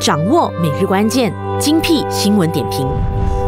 掌握每日关键，精辟新闻点评。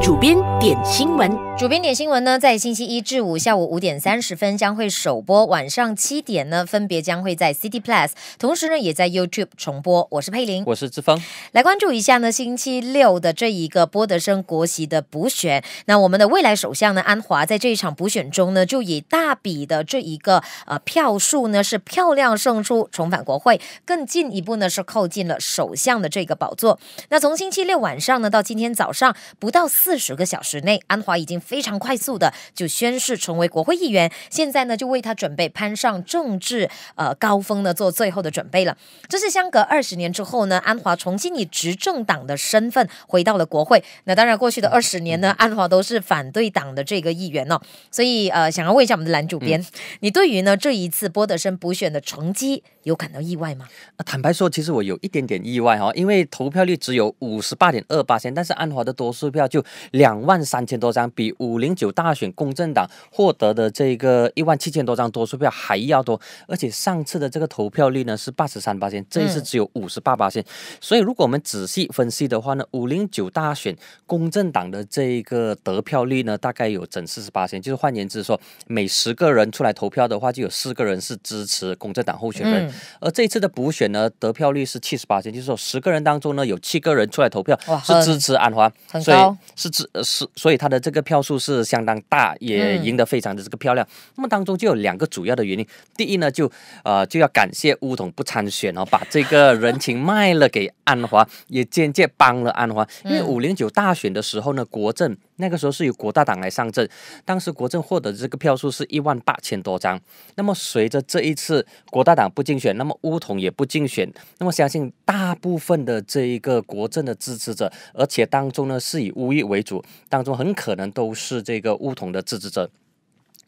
主编点新闻，主编点新闻呢，在星期一至五下午五点三十分将会首播，晚上七点呢分别将会在 City Plus，同时呢也在 YouTube 重播。我是佩玲，我是志峰，来关注一下呢，星期六的这一个波德生国席的补选。那我们的未来首相呢，安华在这一场补选中呢，就以大笔的这一个呃票数呢是漂亮胜出，重返国会，更进一步呢是靠近了首相的这个宝座。那从星期六晚上呢到今天早上，不到四。四十个小时内，安华已经非常快速的就宣誓成为国会议员。现在呢，就为他准备攀上政治呃高峰呢做最后的准备了。这是相隔二十年之后呢，安华重新以执政党的身份回到了国会。那当然，过去的二十年呢，安华都是反对党的这个议员哦。所以呃，想要问一下我们的蓝主编，你对于呢这一次波德森补选的成绩有感到意外吗？坦白说，其实我有一点点意外哈，因为投票率只有五十八点二八%，但是安华的多数票就。两万三千多张，比五零九大选公正党获得的这个一万七千多张多数票还要多，而且上次的这个投票率呢是八十三八千，这一次只有五十八八千。所以如果我们仔细分析的话呢，五零九大选公正党的这个得票率呢，大概有整四十八千，就是换言之说，每十个人出来投票的话，就有四个人是支持公正党候选人而这一次的补选呢，得票率是七十八千，就是说十个人当中呢，有七个人出来投票是支持安华，所以是。是是，所以他的这个票数是相当大，也赢得非常的这个漂亮。那么当中就有两个主要的原因，第一呢，就呃就要感谢乌统不参选哦，把这个人情卖了给安华，也间接帮了安华，因为五零九大选的时候呢，国政那个时候是由国大党来上阵，当时国政获得的这个票数是一万八千多张。那么随着这一次国大党不竞选，那么乌统也不竞选。那么相信大部分的这一个国政的支持者，而且当中呢是以乌裔为主，当中很可能都是这个乌统的支持者。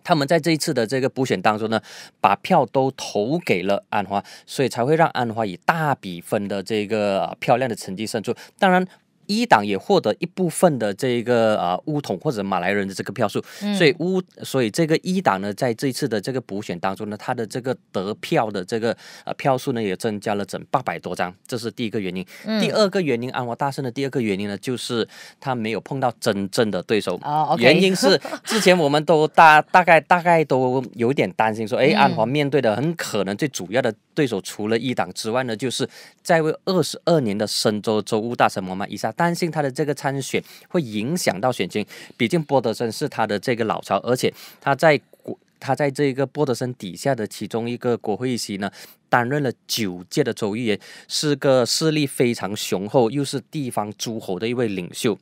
他们在这一次的这个补选当中呢，把票都投给了安花，所以才会让安花以大比分的这个漂亮的成绩胜出。当然。一党也获得一部分的这个啊巫统或者马来人的这个票数，所以巫所以这个一党呢，在这一次的这个补选当中呢，他的这个得票的这个呃票数呢，也增加了整八百多张，这是第一个原因。第二个原因，安华大胜的第二个原因呢，就是他没有碰到真正的对手。原因是 之前我们都大大概大概都有点担心说，哎，安华面对的很可能最主要的对手，除了一党之外呢，就是在位二十二年的神州州务大臣摩曼伊沙。担心他的这个参选会影响到选情，毕竟波德森是他的这个老巢，而且他在国他在这个波德森底下的其中一个国会议席呢，担任了九届的州议员，是个势力非常雄厚，又是地方诸侯的一位领袖。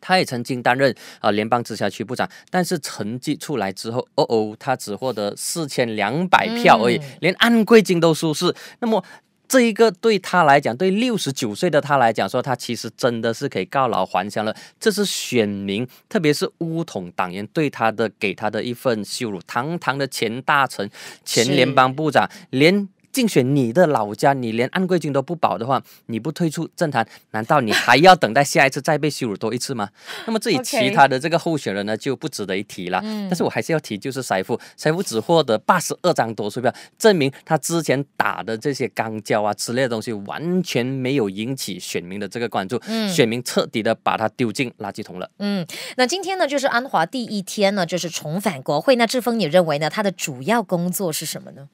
他也曾经担任啊联邦直辖区部长，但是成绩出来之后，哦哦，他只获得四千两百票而已，连安贵金都输是。那么。这一个对他来讲，对六十九岁的他来讲，说他其实真的是可以告老还乡了。这是选民，特别是乌统党员对他的给他的一份羞辱。堂堂的前大臣、前联邦部长，连。竞选你的老家，你连安贵军都不保的话，你不退出政坛，难道你还要等待下一次再被羞辱多一次吗？那么这里其他的这个候选人呢就不值得一提了。嗯，但是我还是要提，就是塞夫，塞夫只获得八十二张多数票，证明他之前打的这些钢胶啊之类的东西完全没有引起选民的这个关注，嗯，选民彻底的把他丢进垃圾桶了。嗯，那今天呢就是安华第一天呢就是重返国会。那志峰，你认为呢他的主要工作是什么呢？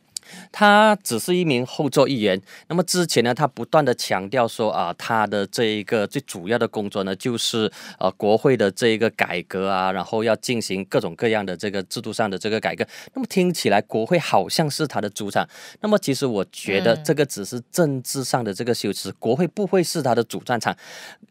他只是一名后座议员。那么之前呢，他不断的强调说啊，他的这一个最主要的工作呢，就是呃，国会的这一个改革啊，然后要进行各种各样的这个制度上的这个改革。那么听起来，国会好像是他的主场。那么其实我觉得这个只是政治上的这个修辞，国会不会是他的主战场，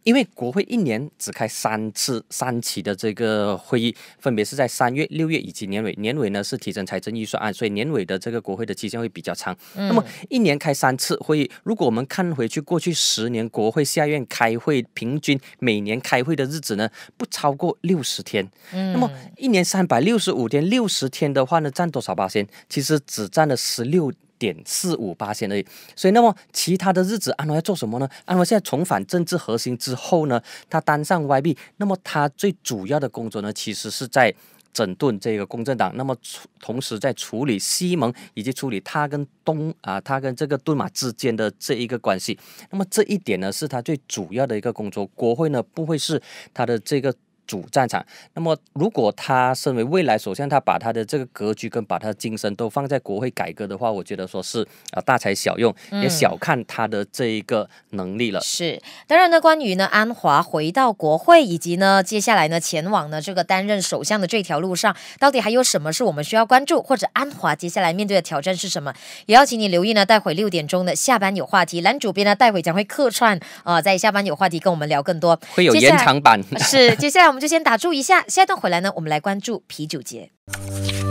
因为国会一年只开三次、三期的这个会议，分别是在三月、六月以及年尾。年尾呢是提升财政预算案，所以年尾的这个国会的期。将会比较长。那么一年开三次会议，如果我们看回去过去十年国会下院开会，平均每年开会的日子呢，不超过六十天。嗯，那么一年三百六十五天，六十天的话呢，占多少八千？其实只占了十六点四五八千而已。所以，那么其他的日子安华要做什么呢？安华现在重返政治核心之后呢，他当上 YB，那么他最主要的工作呢，其实是在。整顿这个公正党，那么同同时在处理西蒙以及处理他跟东啊，他跟这个顿马之间的这一个关系，那么这一点呢是他最主要的一个工作。国会呢不会是他的这个。主战场。那么，如果他身为未来首相，他把他的这个格局跟把他的精神都放在国会改革的话，我觉得说是啊大材小用，也小看他的这一个能力了。是，当然呢，关于呢安华回到国会，以及呢接下来呢前往呢这个担任首相的这条路上，到底还有什么是我们需要关注，或者安华接下来面对的挑战是什么？也要请你留意呢。待会六点钟的下班有话题，蓝主编呢待会将会客串啊，在下班有话题跟我们聊更多，会有延长版。是，接下来。我们就先打住一下，下一段回来呢，我们来关注啤酒节，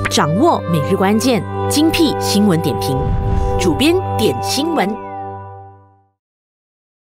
掌握每日关键精辟新闻点评，主编点新闻。